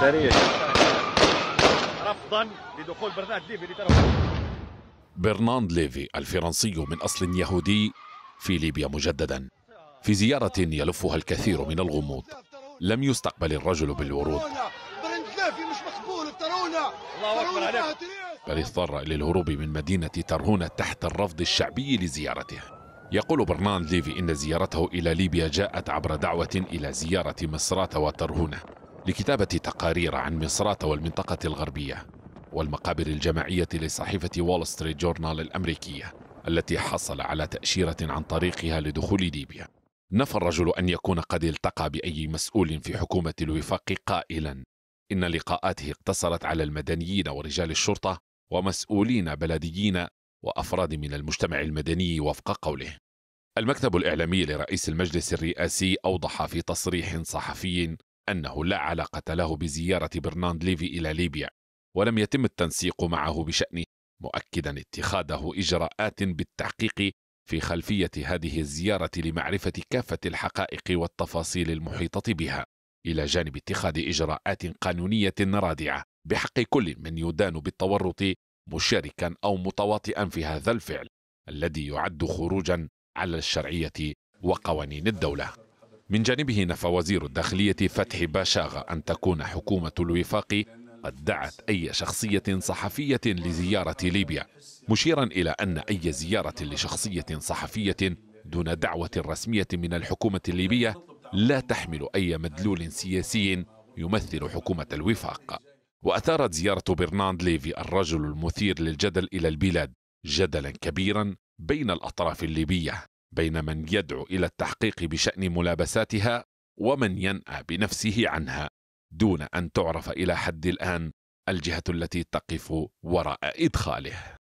سريع رفضا لدخول ليفي ليفي الفرنسي من أصل يهودي في ليبيا مجددا في زيارة يلفها الكثير من الغموض لم يستقبل الرجل بالورود بل اضطر إلى الهروب من مدينة ترهونة تحت الرفض الشعبي لزيارته يقول برناند ليفي إن زيارته إلى ليبيا جاءت عبر دعوة إلى زيارة مصرات وترهونة لكتابة تقارير عن مصرات والمنطقة الغربية والمقابر الجماعية لصحيفة وول ستريت جورنال الأمريكية التي حصل على تأشيرة عن طريقها لدخول ليبيا نفى الرجل أن يكون قد التقى بأي مسؤول في حكومة الوفاق قائلا إن لقاءاته اقتصرت على المدنيين ورجال الشرطة ومسؤولين بلديين وأفراد من المجتمع المدني وفق قوله المكتب الإعلامي لرئيس المجلس الرئاسي أوضح في تصريح صحفي أنه لا علاقة له بزيارة برناند ليفي إلى ليبيا ولم يتم التنسيق معه بشأنه مؤكدا اتخاذه إجراءات بالتحقيق في خلفية هذه الزيارة لمعرفة كافة الحقائق والتفاصيل المحيطة بها إلى جانب اتخاذ إجراءات قانونية رادعة بحق كل من يدان بالتورط مشاركا أو متواطئا في هذا الفعل الذي يعد خروجا على الشرعية وقوانين الدولة من جانبه نفى وزير الداخلية فتحي باشاغة أن تكون حكومة الوفاق قد دعت أي شخصية صحفية لزيارة ليبيا مشيرا إلى أن أي زيارة لشخصية صحفية دون دعوة رسمية من الحكومة الليبية لا تحمل أي مدلول سياسي يمثل حكومة الوفاق وأثارت زيارة برناند ليفي الرجل المثير للجدل إلى البلاد جدلا كبيرا بين الأطراف الليبية بين من يدعو الى التحقيق بشان ملابساتها ومن ينأى بنفسه عنها دون ان تعرف الى حد الان الجهه التي تقف وراء ادخاله